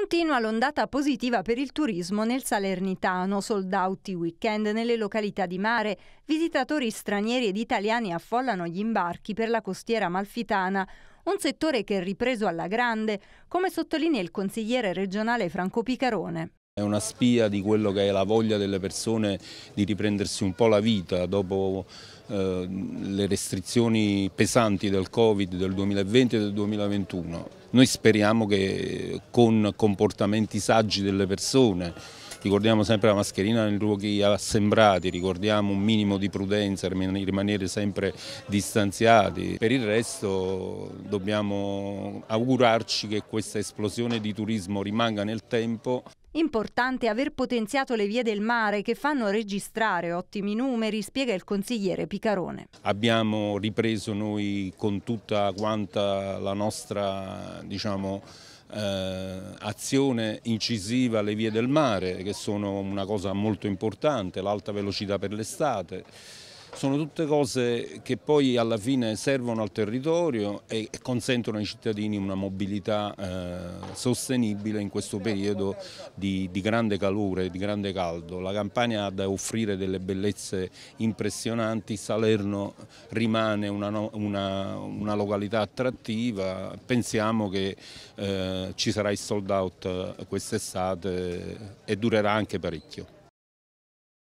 Continua l'ondata positiva per il turismo nel Salernitano, soldauti weekend nelle località di mare, visitatori stranieri ed italiani affollano gli imbarchi per la costiera malfitana, un settore che è ripreso alla grande, come sottolinea il consigliere regionale Franco Picarone. È una spia di quello che è la voglia delle persone di riprendersi un po' la vita dopo eh, le restrizioni pesanti del Covid del 2020 e del 2021. Noi speriamo che con comportamenti saggi delle persone, ricordiamo sempre la mascherina nei luoghi assembrati, ricordiamo un minimo di prudenza, rimanere sempre distanziati. Per il resto dobbiamo augurarci che questa esplosione di turismo rimanga nel tempo. Importante aver potenziato le vie del mare che fanno registrare ottimi numeri, spiega il consigliere Picarone. Abbiamo ripreso noi con tutta quanta la nostra diciamo, eh, azione incisiva alle vie del mare che sono una cosa molto importante, l'alta velocità per l'estate. Sono tutte cose che poi alla fine servono al territorio e consentono ai cittadini una mobilità eh, sostenibile in questo periodo di, di, grande calore, di grande caldo. La Campania ha da offrire delle bellezze impressionanti, Salerno rimane una, una, una località attrattiva, pensiamo che eh, ci sarà il sold out eh, quest'estate e durerà anche parecchio.